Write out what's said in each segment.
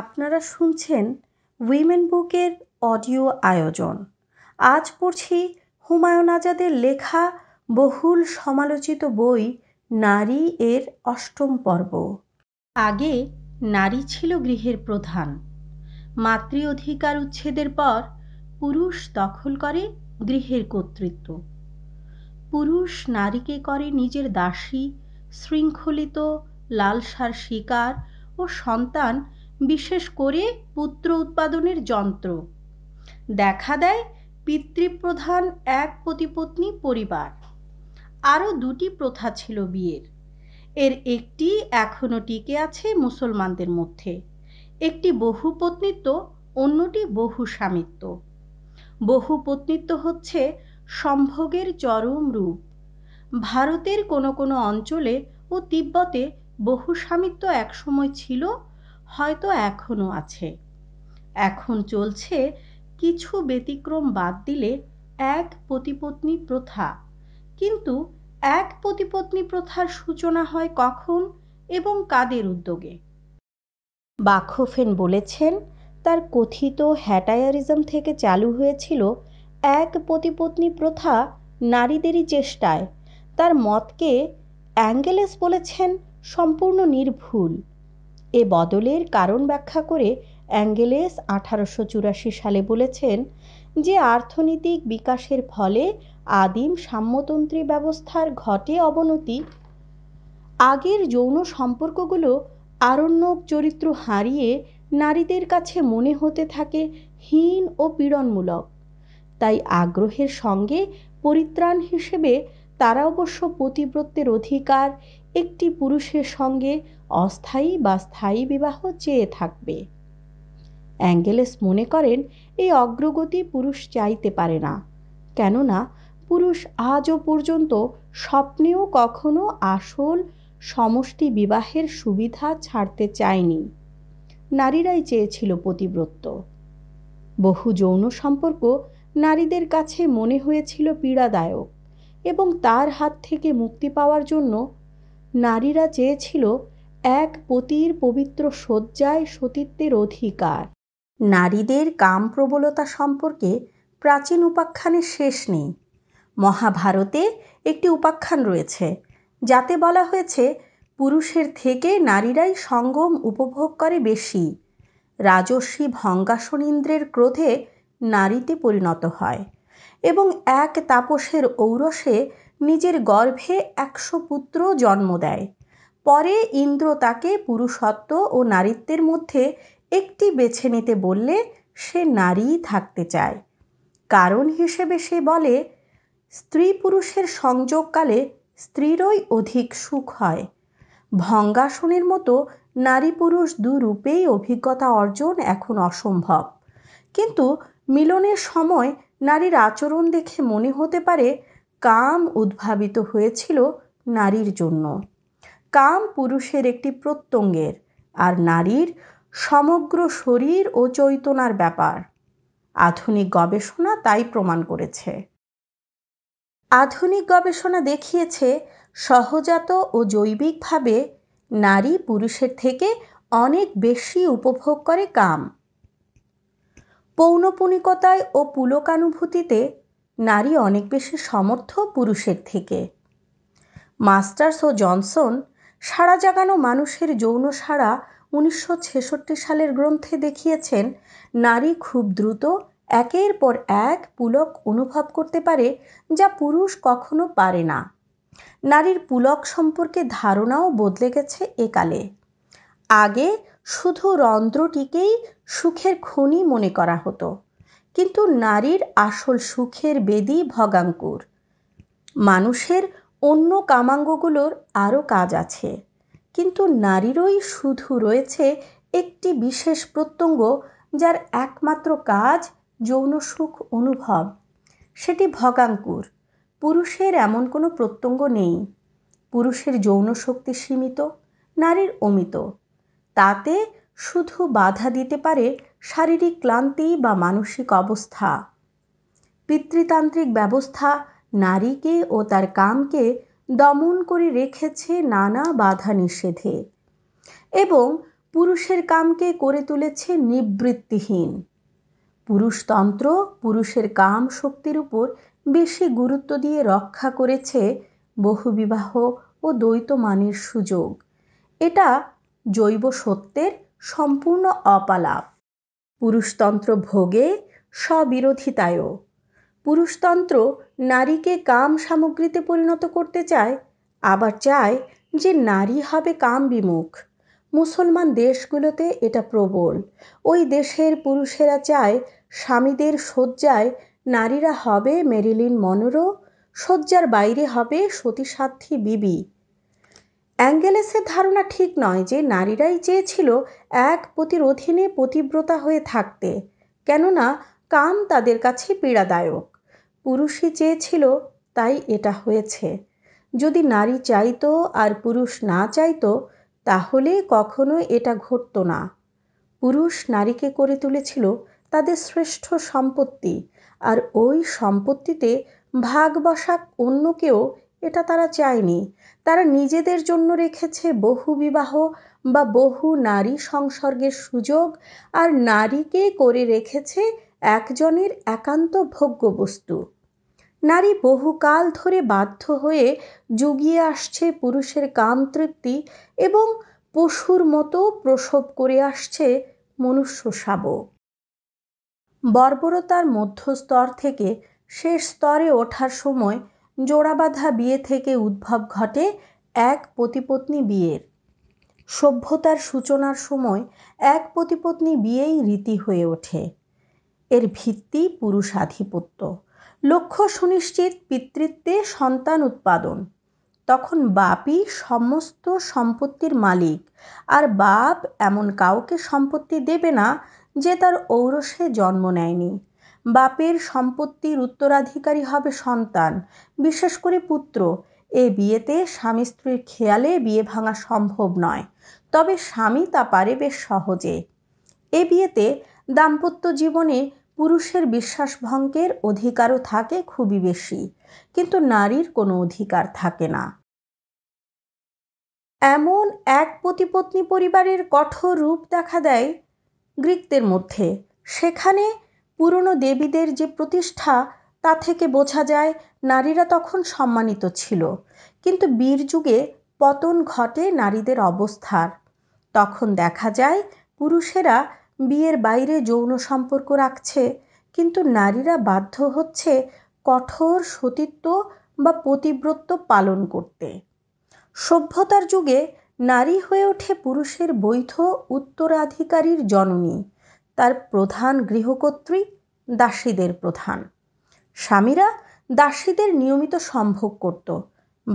আপনারা শুনছেন উইমেন বুকের অডিও আয়োজন আজ পড়ছি হুমায়ুন আজাদের লেখা বহুল সমালোচিত বই নারী এর অষ্টম পর্ব আগে নারী ছিল গৃহের প্রধান মাতৃ অধিকার উচ্ছেদের পর পুরুষ দখল করে গৃহের কর্তৃত্ব পুরুষ নারীকে করে নিজের দাসী শৃঙ্খলিত লালসার শিকার ও সন্তান বিশেষ করে পুত্র উৎপাদনের যন্ত্র দেখা দেয় পিতৃপ্রধান এক প্রতিপত্নী পরিবার আরও দুটি প্রথা ছিল বিয়ের এর একটি এখনও টিকে আছে মুসলমানদের মধ্যে একটি বহু পত্নীত্ব অন্যটি বহু স্বামিত্ব বহু পত্নীত্ব হচ্ছে সম্ভোগের চরম রূপ ভারতের কোনো কোনো অঞ্চলে ও তিব্বতে বহু স্বামিত্ব একসময় ছিল হয়তো এখনও আছে এখন চলছে কিছু ব্যতিক্রম বাদ দিলে এক প্রতিপত্নী প্রথা কিন্তু এক প্রতিপত্নী প্রথার সূচনা হয় কখন এবং কাদের উদ্যোগে বাখোফেন বলেছেন তার কথিত হ্যাটায়ারিজম থেকে চালু হয়েছিল এক প্রতিপত্নী প্রথা নারীদেরই চেষ্টায় তার মতকে অ্যাঙ্গেলেস বলেছেন সম্পূর্ণ নির্ভুল এ বদলের কারণ ব্যাখ্যা করে অ্যাঙ্গেলেস আঠারোশো চুরাশি সালে বলেছেন যে আর্থনৈতিক বিকাশের ফলে আদিম সাম্যতন্ত্রী ব্যবস্থার ঘটে অবনতি আগের যৌন সম্পর্কগুলো আরণ্যক চরিত্র হারিয়ে নারীদের কাছে মনে হতে থাকে হীন ও পীড়নমূলক তাই আগ্রহের সঙ্গে পরিত্রাণ হিসেবে তারা অবশ্য পতিব্রত্যের অধিকার একটি পুরুষের সঙ্গে অস্থায়ী বা স্থায়ী বিবাহ চেয়ে থাকবে অ্যাঙ্গেলেস মনে করেন এই অগ্রগতি পুরুষ চাইতে পারে না কেননা পুরুষ আজও পর্যন্ত স্বপ্নেও কখনো আসল সমষ্টি বিবাহের সুবিধা ছাড়তে চায়নি নারীরাই চেয়েছিল পতিব্রত্য বহু যৌন সম্পর্ক নারীদের কাছে মনে হয়েছিল পীড়াদায়ক এবং তার হাত থেকে মুক্তি পাওয়ার জন্য নারীরা চেয়েছিল এক পতির পবিত্র শয্যায় সতীত্বের অধিকার নারীদের কাম প্রবলতা সম্পর্কে প্রাচীন উপাখ্যানের শেষ নেই মহাভারতে একটি উপাখ্যান রয়েছে যাতে বলা হয়েছে পুরুষের থেকে নারীরাই সঙ্গম উপভোগ করে বেশি রাজস্বী ভঙ্গাসন ইন্দ্রের ক্রোধে নারীতে পরিণত হয় এবং এক তাপসের ঔরসে নিজের গর্ভে একশো পুত্র জন্ম দেয় পরে ইন্দ্র তাকে পুরুষত্ব ও নারীত্বের মধ্যে একটি বেছে নিতে বললে সে নারীই থাকতে চায় কারণ হিসেবে সে বলে স্ত্রী পুরুষের সংযোগকালে স্ত্রীরই অধিক সুখ হয় ভঙ্গাসনের মতো নারী পুরুষ দুরূপেই অভিজ্ঞতা অর্জন এখন অসম্ভব কিন্তু মিলনের সময় নারীর আচরণ দেখে মনে হতে পারে কাম উদ্ভাবিত হয়েছিল নারীর জন্য কাম পুরুষের একটি প্রত্যঙ্গের আর নারীর সমগ্র শরীর ও চৈতনার ব্যাপার আধুনিক গবেষণা তাই প্রমাণ করেছে আধুনিক গবেষণা দেখিয়েছে সহজাত ও জৈবিকভাবে নারী পুরুষের থেকে অনেক বেশি উপভোগ করে কাম পৌনপুনিকতায় ও পুলকানুভূতিতে নারী অনেক বেশি সমর্থ পুরুষের থেকে মাস্টার্স ও জনসন সাড়া জাগানো মানুষের যৌন সাড়া উনিশশো ছেষট্টি সালের গ্রন্থে দেখিয়েছেন নারী খুব দ্রুত একের পর এক পুলক অনুভব করতে পারে যা পুরুষ কখনো পারে না নারীর পুলক সম্পর্কে ধারণাও বদলে গেছে একালে আগে শুধু রন্ধ্রটিকেই সুখের খনি মনে করা হতো কিন্তু নারীর আসল সুখের বেদি ভগাঙ্কুর মানুষের অন্য কামাঙ্গগুলোর আরও কাজ আছে কিন্তু নারীরই শুধু রয়েছে একটি বিশেষ প্রত্যঙ্গ যার একমাত্র কাজ যৌন সুখ অনুভব সেটি ভগাঙ্কুর পুরুষের এমন কোনো প্রত্যঙ্গ নেই পুরুষের যৌন শক্তি সীমিত নারীর অমিত তাতে শুধু বাধা দিতে পারে শারীরিক ক্লান্তি বা মানসিক অবস্থা পিতৃতান্ত্রিক ব্যবস্থা নারীকে ও তার কামকে দমন করে রেখেছে নানা বাধা নিষেধে এবং পুরুষের কামকে করে তুলেছে নিবৃত্তিহীন পুরুষতন্ত্র পুরুষের কাম শক্তির উপর বেশি গুরুত্ব দিয়ে রক্ষা করেছে বহুবিবাহ ও দ্বৈতমানের সুযোগ এটা জৈব সত্যের সম্পূর্ণ অপালাপ পুরুষতন্ত্র ভোগে স্ববিরোধিতায়ও পুরুষতন্ত্র নারীকে কাম সামগ্রীতে পরিণত করতে চায় আবার চায় যে নারী হবে কাম বিমুখ মুসলমান দেশগুলোতে এটা প্রবল ওই দেশের পুরুষেরা চায় স্বামীদের শয্যায় নারীরা হবে মেরিলিন মনোরো শয্যার বাইরে হবে সতীসাধ্যী বিবি অ্যাঙ্গেলেসের ধারণা ঠিক নয় যে নারীরাই চেয়েছিল এক পতির অধীনে পতিব্রতা হয়ে থাকতে কেননা কাম তাদের কাছে পীড়াদায়ক পুরুষই চেয়েছিল তাই এটা হয়েছে যদি নারী চাইতো আর পুরুষ না চাইতো তাহলে কখনো এটা ঘটতো না পুরুষ নারীকে করে তুলেছিল তাদের শ্রেষ্ঠ সম্পত্তি আর ওই সম্পত্তিতে ভাগ বসাক অন্য কেউ এটা তারা চায়নি তারা নিজেদের জন্য রেখেছে বহু বিবাহ বা বহু নারী সংসর্গের সুযোগ আর নারীকে করে রেখেছে একজনের একান্ত ভোগ্য বস্তু নারী বহুকাল ধরে বাধ্য হয়ে জুগিয়ে আসছে পুরুষের কাম তৃপ্তি এবং পশুর মতো প্রসব করে আসছে মনুষ্য শাবক বর্বরতার মধ্যস্তর থেকে শেষ স্তরে ওঠার সময় জোড়াবাঁধা বিয়ে থেকে উদ্ভব ঘটে এক প্রতিপত্নী বিয়ের সভ্যতার সূচনার সময় এক প্রতিপত্নী বিয়েই রীতি হয়ে ওঠে এর ভিত্তি পুরুষাধিপত্য লক্ষ্য সুনিশ্চিত পিতৃত্বে সন্তান উৎপাদন তখন বাপই সমস্ত সম্পত্তির মালিক আর বাপ এমন কাউকে সম্পত্তি দেবে না যে তার ঔরসে জন্ম নেয়নি বাপের সম্পত্তির উত্তরাধিকারী হবে সন্তান বিশেষ করে পুত্র এ বিয়েতে স্বামী স্ত্রীর খেয়ালে বিয়ে ভাঙা সম্ভব নয় তবে স্বামী তা পারে বেশ সহজে এ বিয়েতে দাম্পত্য জীবনে পুরুষের বিশ্বাসভঙ্গের অধিকারও থাকে খুবই বেশি কিন্তু নারীর কোনো অধিকার থাকে না এমন এক প্রতিপত্নী পরিবারের কঠোর রূপ দেখা দেয় গ্রিকদের মধ্যে সেখানে পুরনো দেবীদের যে প্রতিষ্ঠা তা থেকে বোঝা যায় নারীরা তখন সম্মানিত ছিল কিন্তু বীর যুগে পতন ঘটে নারীদের অবস্থার তখন দেখা যায় পুরুষেরা বিয়ের বাইরে যৌন সম্পর্ক রাখছে কিন্তু নারীরা বাধ্য হচ্ছে কঠোর সতীত্ব বা পতিব্রত পালন করতে সভ্যতার যুগে নারী হয়ে ওঠে পুরুষের বৈধ উত্তরাধিকারীর জননী তার প্রধান গৃহকর্ত্রী দাসীদের প্রধান স্বামীরা দাসীদের নিয়মিত সম্ভোগ করত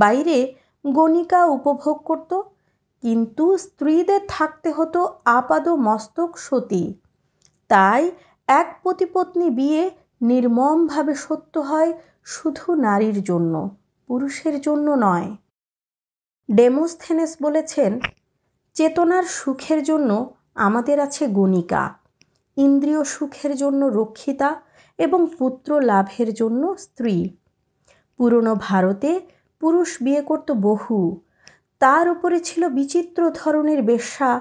বাইরে গণিকা উপভোগ করত কিন্তু স্ত্রীদের থাকতে হতো আপাদ মস্তক সতী তাই এক প্রতিপত্নী বিয়ে নির্মমভাবে সত্য হয় শুধু নারীর জন্য পুরুষের জন্য নয় ডেমোস্থেনেস বলেছেন চেতনার সুখের জন্য আমাদের আছে গণিকা ইন্দ্রিয় সুখের জন্য রক্ষিতা এবং পুত্র লাভের জন্য স্ত্রী পুরনো ভারতে পুরুষ বিয়ে করত বহু তার উপরে ছিল বিচিত্র ধরনের বেশ্যা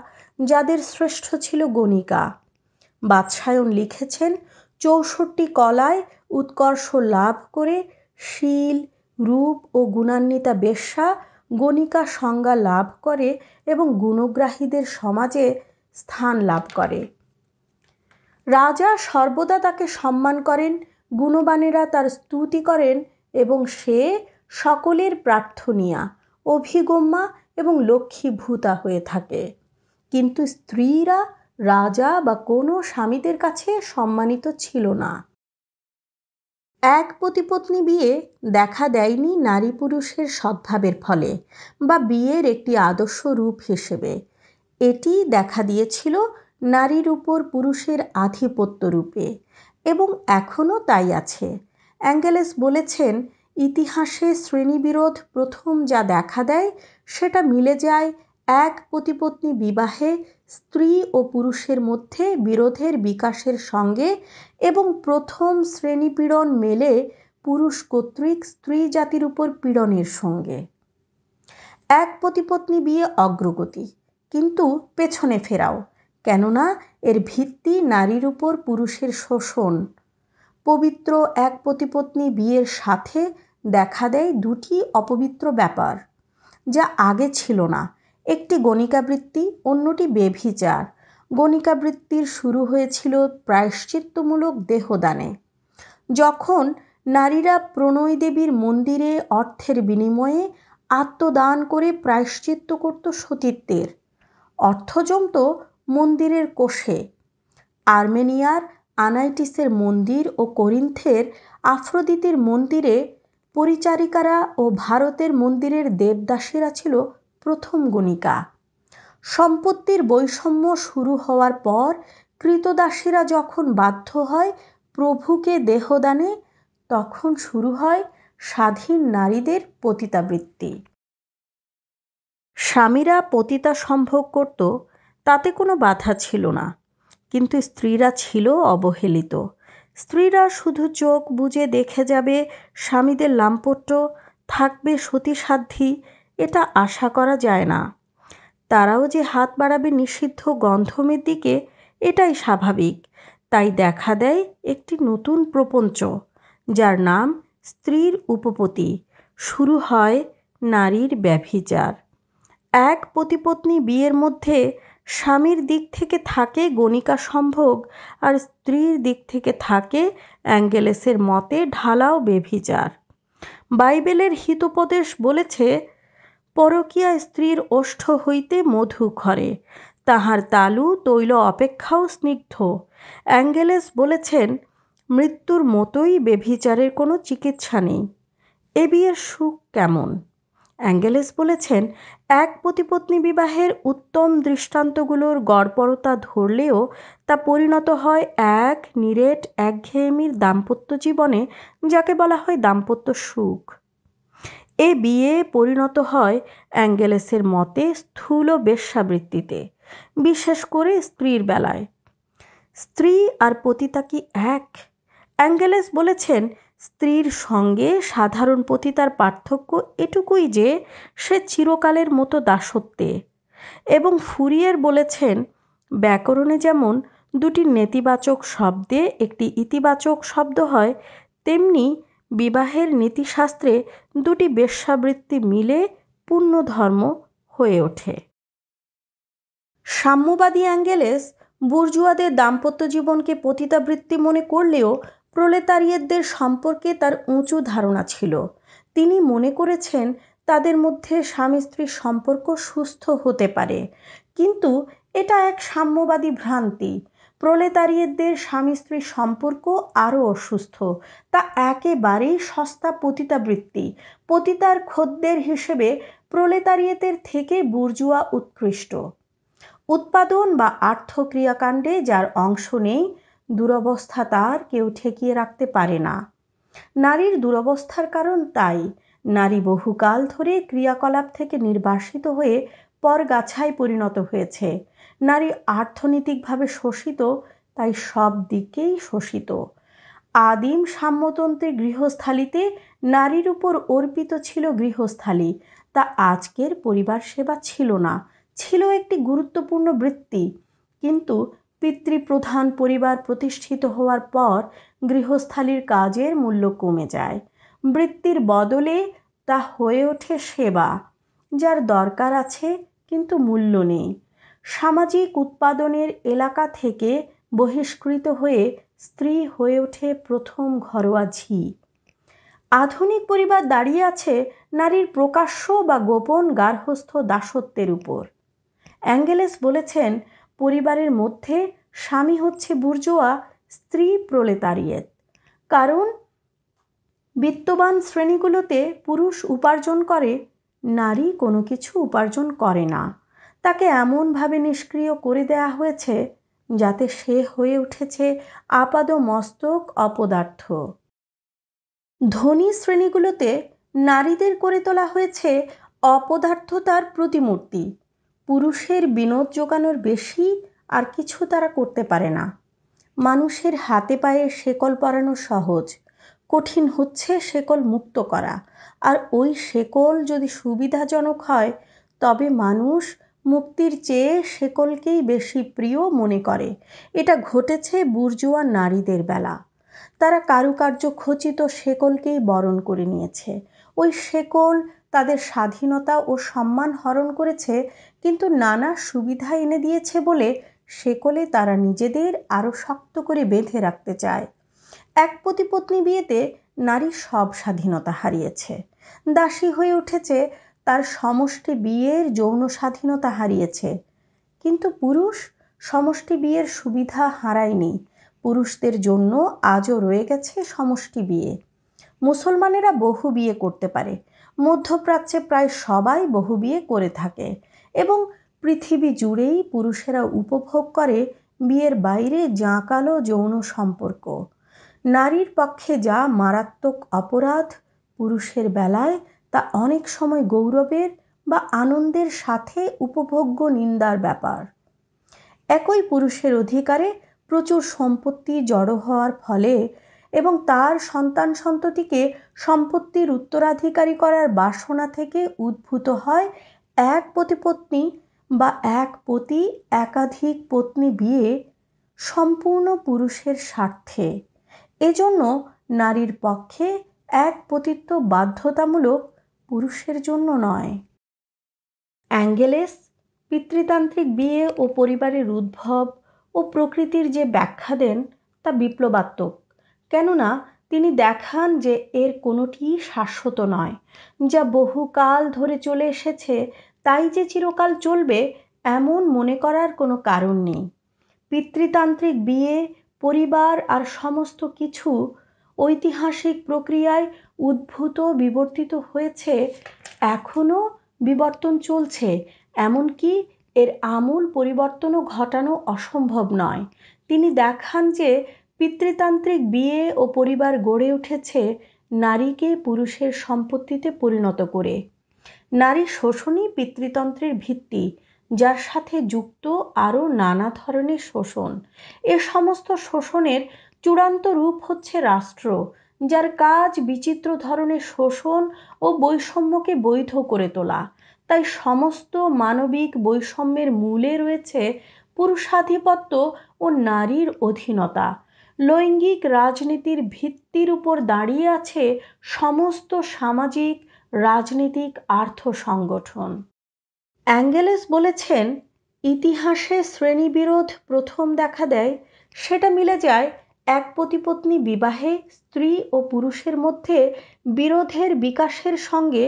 যাদের শ্রেষ্ঠ ছিল গণিকা বাদশায়ন লিখেছেন চৌষট্টি কলায় উৎকর্ষ লাভ করে শীল রূপ ও গুণান্বিতা বেশ্যা গণিকা সংজ্ঞা লাভ করে এবং গুণগ্রাহীদের সমাজে স্থান লাভ করে রাজা সর্বদা তাকে সম্মান করেন গুণবানেরা তার স্তুতি করেন এবং সে সকলের প্রার্থনীয়া অভিগম্যা এবং লক্ষ্মীভূতা হয়ে থাকে কিন্তু স্ত্রীরা রাজা বা কোনো স্বামীদের কাছে সম্মানিত ছিল না এক প্রতিপত্নী বিয়ে দেখা দেয়নি নারী পুরুষের সদ্ভাবের ফলে বা বিয়ের একটি আদর্শ রূপ হিসেবে এটি দেখা দিয়েছিল নারীর উপর পুরুষের আধিপত্য রূপে এবং এখনও তাই আছে অ্যাঙ্গেলেস বলেছেন ইতিহাসে শ্রেণীবিরোধ প্রথম যা দেখা দেয় সেটা মিলে যায় এক প্রতিপত্নী বিবাহে স্ত্রী ও পুরুষের মধ্যে বিরোধের বিকাশের সঙ্গে এবং প্রথম শ্রেণীপীড়ন মেলে পুরুষ কর্তৃক স্ত্রী জাতির উপর পীড়নের সঙ্গে এক প্রতিপত্নী বিয়ে অগ্রগতি কিন্তু পেছনে ফেরাও কেননা এর ভিত্তি নারীর উপর পুরুষের শোষণ পবিত্র এক প্রতিপত্নী বিয়ের সাথে দেখা দেয় দুটি অপবিত্র ব্যাপার যা আগে ছিল না একটি গণিকাবৃত্তি অন্যটি বেভিচার গণিকাবৃত্তির শুরু হয়েছিল প্রায়শ্চিত্তমূলক দেহদানে যখন নারীরা প্রণয় দেবীর মন্দিরে অর্থের বিনিময়ে আত্মদান করে প্রায়শ্চিত্ত করত সতীত্বের অর্থ জমত মন্দিরের কোষে আর্মেনিয়ার আনাইটিসের মন্দির ও করিন্থের আফ্রোদিতের মন্দিরে পরিচারিকারা ও ভারতের মন্দিরের দেবদাসীরা ছিল প্রথম গণিকা সম্পত্তির বৈষম্য শুরু হওয়ার পর কৃতদাসীরা যখন বাধ্য হয় প্রভুকে দেহদানে তখন শুরু হয় স্বাধীন নারীদের পতিতাবৃত্তি স্বামীরা পতিতা সম্ভব করত তাতে কোনো বাধা ছিল না কিন্তু স্ত্রীরা ছিল অবহেলিত স্ত্রীরা শুধু চোখ বুজে দেখে যাবে স্বামীদের লাম্পট্য থাকবে সতীসাধ্যি এটা আশা করা যায় না তারাও যে হাত বাড়াবে নিষিদ্ধ গন্ধমের দিকে এটাই স্বাভাবিক তাই দেখা দেয় একটি নতুন প্রপঞ্চ যার নাম স্ত্রীর উপপতি শুরু হয় নারীর ব্যভিচার এক প্রতিপত্নী বিয়ের মধ্যে স্বামীর দিক থেকে থাকে গণিকা সম্ভোগ আর স্ত্রীর দিক থেকে থাকে অ্যাঙ্গেলেসের মতে ঢালাও বেভিচার বাইবেলের হিতোপদেশ বলেছে পরকিয়া স্ত্রীর ওষ্ঠ হইতে মধু খরে তাহার তালু তৈল অপেক্ষাও স্নিগ্ধ অ্যাঙ্গেলেস বলেছেন মৃত্যুর মতোই বেভিচারের কোনো চিকিৎসা নেই এ বিয়ের সুখ কেমন অ্যাঙ্গেলেস বলেছেন এক প্রতিপত্নী বিবাহের উত্তম দৃষ্টান্তগুলোর গড়পরতা ধরলেও তা পরিণত হয় এক নিরেট একঘেয়েমির দাম্পত্য জীবনে যাকে বলা হয় দাম্পত্য সুখ এ বিয়ে পরিণত হয় অ্যাঙ্গেলেসের মতে স্থূল বেশ্যাবৃত্তিতে বিশেষ করে স্ত্রীর বেলায় স্ত্রী আর পতিতা কি এক অ্যাঙ্গেলেস বলেছেন স্ত্রীর সঙ্গে সাধারণ পতিতার পার্থক্য এটুকুই যে সে চিরকালের মতো দাসত্বে এবং ফুরিয়ের বলেছেন ব্যাকরণে যেমন দুটি নেতিবাচক শব্দে একটি ইতিবাচক শব্দ হয় তেমনি বিবাহের নীতিশাস্ত্রে দুটি বেশ্যাবৃত্তি মিলে পূর্ণধর্ম হয়ে ওঠে সাম্যবাদী অ্যাঙ্গেলেস বুর্জুয়াদের দাম্পত্য জীবনকে পতিতাবৃত্তি মনে করলেও প্রলেতারিয়েতদের সম্পর্কে তার উঁচু ধারণা ছিল তিনি মনে করেছেন তাদের মধ্যে স্বামী স্ত্রীর সম্পর্ক সুস্থ হতে পারে কিন্তু এটা এক সাম্যবাদী ভ্রান্তি প্রলেতারিয়েতদের স্বামী স্ত্রীর সম্পর্ক আরও অসুস্থ তা একেবারেই সস্তা পতিতাবৃত্তি পতিতার খদ্দের হিসেবে প্রলেতারিয়েতের থেকে বুর্জুয়া উৎকৃষ্ট উৎপাদন বা আর্থ ক্রিয়াকাণ্ডে যার অংশ নেই দুরবস্থা তার কেউ ঠেকিয়ে রাখতে পারে না নারীর দুরবস্থার কারণ তাই নারী বহুকাল ধরে ক্রিয়াকলাপ থেকে নির্বাসিত হয়ে পরগাছায় পরিণত হয়েছে নারী আর্থনৈতিকভাবে শোষিত তাই সব দিকেই শোষিত আদিম সাম্যতন্ত্রে গৃহস্থালিতে নারীর উপর অর্পিত ছিল গৃহস্থালি তা আজকের পরিবার সেবা ছিল না ছিল একটি গুরুত্বপূর্ণ বৃত্তি কিন্তু পিতৃপ্রধান পরিবার প্রতিষ্ঠিত হওয়ার পর গৃহস্থালির কাজের মূল্য কমে যায় বৃত্তির বদলে তা হয়ে ওঠে সেবা যার দরকার আছে কিন্তু মূল্য নেই সামাজিক উৎপাদনের এলাকা থেকে বহিষ্কৃত হয়ে স্ত্রী হয়ে ওঠে প্রথম ঘরোয়া ঝি আধুনিক পরিবার দাঁড়িয়ে আছে নারীর প্রকাশ্য বা গোপন গার্হস্থ্য দাসত্বের উপর অ্যাঙ্গেলেস বলেছেন পরিবারের মধ্যে স্বামী হচ্ছে বুর্জোয়া স্ত্রী প্রলেতারিয়েত কারণ বিত্তবান শ্রেণীগুলোতে পুরুষ উপার্জন করে নারী কোনো কিছু উপার্জন করে না তাকে এমনভাবে নিষ্ক্রিয় করে দেয়া হয়েছে যাতে সে হয়ে উঠেছে আপাদ মস্তক অপদার্থ ধনী শ্রেণীগুলোতে নারীদের করে তোলা হয়েছে অপদার্থতার প্রতিমূর্তি পুরুষের বিনোদ জোগানোর বেশি আর কিছু তারা করতে পারে না মানুষের হাতে পায়ে শেকল পরানো সহজ কঠিন হচ্ছে শেকল মুক্ত করা আর ওই শেকল যদি সুবিধাজনক হয় তবে মানুষ মুক্তির চেয়ে শেকলকেই বেশি প্রিয় মনে করে এটা ঘটেছে বুর্জোয়া নারীদের বেলা তারা কারুকার্য খচিত শেকলকেই বরণ করে নিয়েছে ওই শেকল তাদের স্বাধীনতা ও সম্মান হরণ করেছে কিন্তু নানা সুবিধা এনে দিয়েছে বলে সেকলে তারা নিজেদের আরও শক্ত করে বেঁধে রাখতে চায় এক পতিপত্নী বিয়েতে নারী সব স্বাধীনতা হারিয়েছে দাসী হয়ে উঠেছে তার সমষ্টি বিয়ের যৌন স্বাধীনতা হারিয়েছে কিন্তু পুরুষ সমষ্টি বিয়ের সুবিধা হারায়নি পুরুষদের জন্য আজও রয়ে গেছে সমষ্টি বিয়ে মুসলমানেরা বহু বিয়ে করতে পারে মধ্যপ্রাচ্যে প্রায় সবাই বহু বিয়ে করে থাকে এবং পৃথিবী জুড়েই পুরুষেরা উপভোগ করে বিয়ের বাইরে জাঁকালো যৌন সম্পর্ক নারীর পক্ষে যা মারাত্মক অপরাধ পুরুষের বেলায় তা অনেক সময় গৌরবের বা আনন্দের সাথে উপভোগ্য নিন্দার ব্যাপার একই পুরুষের অধিকারে প্রচুর সম্পত্তি জড়ো হওয়ার ফলে এবং তার সন্তান সন্ততিকে সম্পত্তির উত্তরাধিকারী করার বাসনা থেকে উদ্ভূত হয় এক প্রতিপত্নী বা এক পতি একাধিক পত্নী বিয়ে সম্পূর্ণ পুরুষের স্বার্থে এজন্য নারীর পক্ষে এক পতিত্ব বাধ্যতামূলক পুরুষের জন্য নয় অ্যাঙ্গেলেস পিতৃতান্ত্রিক বিয়ে ও পরিবারের উদ্ভব ও প্রকৃতির যে ব্যাখ্যা দেন তা বিপ্লবাত্মক কেননা তিনি দেখান যে এর কোনোটিই শাশ্বত নয় যা বহুকাল ধরে চলে এসেছে তাই যে চিরকাল চলবে এমন মনে করার কোনো কারণ নেই পিতৃতান্ত্রিক বিয়ে পরিবার আর সমস্ত কিছু ঐতিহাসিক প্রক্রিয়ায় উদ্ভূত বিবর্তিত হয়েছে এখনও বিবর্তন চলছে এমনকি এর আমূল পরিবর্তনও ঘটানো অসম্ভব নয় তিনি দেখান যে পিতৃতান্ত্রিক বিয়ে ও পরিবার গড়ে উঠেছে নারীকে পুরুষের সম্পত্তিতে পরিণত করে নারী শোষণই পিতৃতন্ত্রের ভিত্তি যার সাথে যুক্ত আরও নানা ধরনের শোষণ এ সমস্ত শোষণের চূড়ান্ত রূপ হচ্ছে রাষ্ট্র যার কাজ বিচিত্র ধরনের শোষণ ও বৈষম্যকে বৈধ করে তোলা তাই সমস্ত মানবিক বৈষম্যের মূলে রয়েছে পুরুষাধিপত্য ও নারীর অধীনতা লৈঙ্গিক রাজনীতির ভিত্তির উপর দাঁড়িয়ে আছে সমস্ত সামাজিক রাজনীতিক আর্থ সংগঠন অ্যাঙ্গেলেস বলেছেন ইতিহাসে শ্রেণীবিরোধ প্রথম দেখা দেয় সেটা মিলে যায় এক প্রতিপত্নী বিবাহে স্ত্রী ও পুরুষের মধ্যে বিরোধের বিকাশের সঙ্গে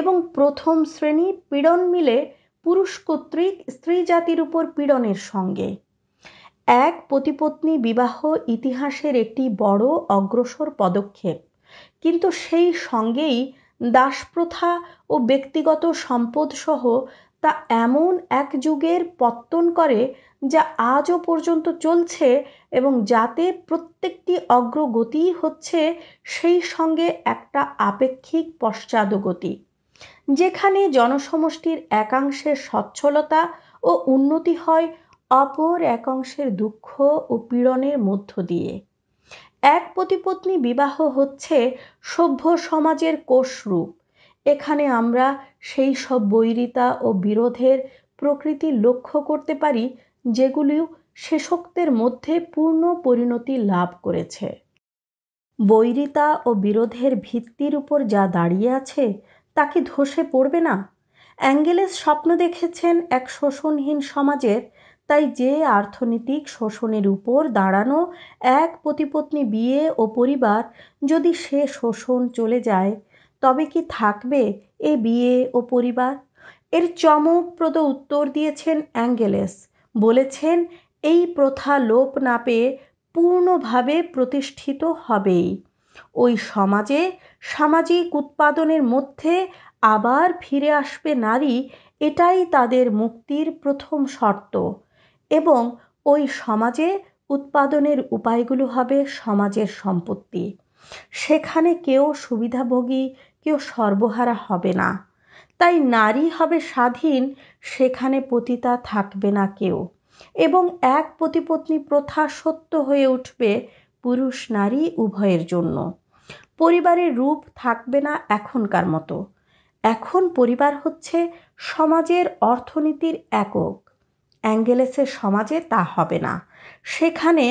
এবং প্রথম শ্রেণী পীড়ন মিলে পুরুষ কর্তৃক স্ত্রী জাতির উপর পীড়নের সঙ্গে এক প্রতিপত্নী বিবাহ ইতিহাসের একটি বড় অগ্রসর পদক্ষেপ কিন্তু সেই সঙ্গেই দাসপ্রথা ও ব্যক্তিগত সম্পদসহ তা এমন এক যুগের পত্তন করে যা আজও পর্যন্ত চলছে এবং যাতে প্রত্যেকটি অগ্রগতি হচ্ছে সেই সঙ্গে একটা আপেক্ষিক পশ্চাদগতি যেখানে জনসমষ্টির একাংশের সচ্ছলতা ও উন্নতি হয় অপর এক অংশের দুঃখ ও পীড়নের মধ্য দিয়ে এক প্রতিপত্নী বিবাহ হচ্ছে সভ্য সমাজের কোষরূপ এখানে আমরা সেই সব বৈরিতা ও বিরোধের প্রকৃতি লক্ষ্য করতে পারি যেগুলিও শেষোক্তের মধ্যে পূর্ণ পরিণতি লাভ করেছে বৈরিতা ও বিরোধের ভিত্তির উপর যা দাঁড়িয়ে আছে তা কি ধসে পড়বে না অ্যাঙ্গেলেস স্বপ্ন দেখেছেন এক শোষণহীন সমাজের তাই যে অর্থনৈতিক শোষণের উপর দাঁড়ানো এক প্রতিপত্নী বিয়ে ও পরিবার যদি সে শোষণ চলে যায় তবে কি থাকবে এ বিয়ে ও পরিবার এর চমকপ্রদ উত্তর দিয়েছেন অ্যাঙ্গেলেস বলেছেন এই প্রথা লোপ না পেয়ে পূর্ণভাবে প্রতিষ্ঠিত হবেই ওই সমাজে সামাজিক উৎপাদনের মধ্যে আবার ফিরে আসবে নারী এটাই তাদের মুক্তির প্রথম শর্ত এবং ওই সমাজে উৎপাদনের উপায়গুলো হবে সমাজের সম্পত্তি সেখানে কেউ সুবিধাভোগী কেউ সর্বহারা হবে না তাই নারী হবে স্বাধীন সেখানে পতিতা থাকবে না কেউ এবং এক প্রতিপত্নী প্রথা সত্য হয়ে উঠবে পুরুষ নারী উভয়ের জন্য পরিবারের রূপ থাকবে না এখনকার মতো এখন পরিবার হচ্ছে সমাজের অর্থনীতির একক অ্যাঙ্গেলেসের সমাজে তা হবে না সেখানে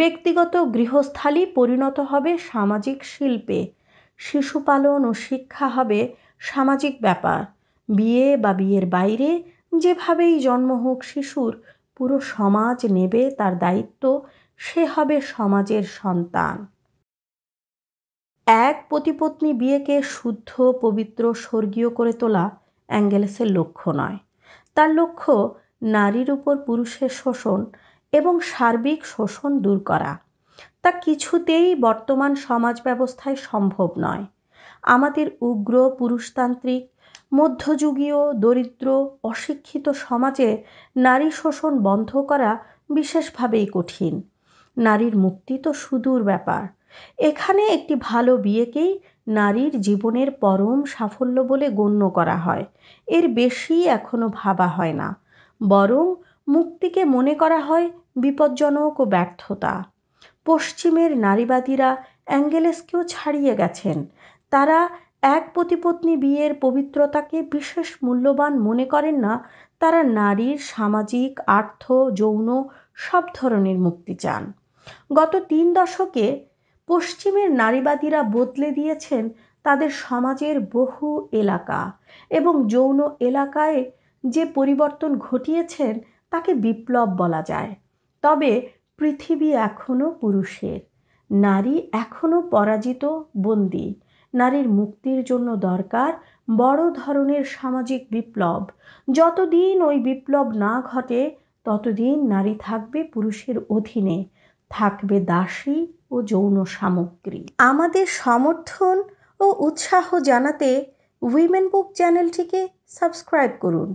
ব্যক্তিগত গৃহস্থালি পরিণত হবে সামাজিক শিল্পে শিশুপালন ও শিক্ষা হবে সামাজিক ব্যাপার বিয়ে বা বিয়ের বাইরে যেভাবেই জন্ম হোক শিশুর পুরো সমাজ নেবে তার দায়িত্ব সে হবে সমাজের সন্তান এক প্রতিপত্নী বিয়েকে শুদ্ধ পবিত্র স্বর্গীয় করে তোলা অ্যাঙ্গেলেসের লক্ষ্য নয় তার লক্ষ্য নারীর উপর পুরুষের শোষণ এবং সার্বিক শোষণ দূর করা তা কিছুতেই বর্তমান সমাজ ব্যবস্থায় সম্ভব নয় আমাদের উগ্র পুরুষতান্ত্রিক মধ্যযুগীয় দরিদ্র অশিক্ষিত সমাজে নারী শোষণ বন্ধ করা বিশেষভাবেই কঠিন নারীর মুক্তি তো সুদূর ব্যাপার এখানে একটি ভালো বিয়েকেই নারীর জীবনের পরম সাফল্য বলে গণ্য করা হয় এর বেশি এখনো ভাবা হয় না বরং মুক্তিকে মনে করা হয় বিপজ্জনক ও ব্যর্থতা পশ্চিমের নারীবাদীরা অ্যাঙ্গেলেসকেও ছাড়িয়ে গেছেন তারা এক প্রতিপত্নী বিয়ের পবিত্রতাকে বিশেষ মূল্যবান মনে করেন না তারা নারীর সামাজিক আর্থ যৌন সব ধরনের মুক্তি চান গত তিন দশকে পশ্চিমের নারীবাদীরা বদলে দিয়েছেন তাদের সমাজের বহু এলাকা এবং যৌন এলাকায় যে পরিবর্তন ঘটিয়েছেন তাকে বিপ্লব বলা যায় তবে পৃথিবী এখনও পুরুষের নারী এখনও পরাজিত বন্দী নারীর মুক্তির জন্য দরকার বড় ধরনের সামাজিক বিপ্লব যতদিন ওই বিপ্লব না ঘটে ততদিন নারী থাকবে পুরুষের অধীনে থাকবে দাসী ও যৌন সামগ্রী আমাদের সমর্থন ও উৎসাহ জানাতে উইমেন বুক চ্যানেলটিকে সাবস্ক্রাইব করুন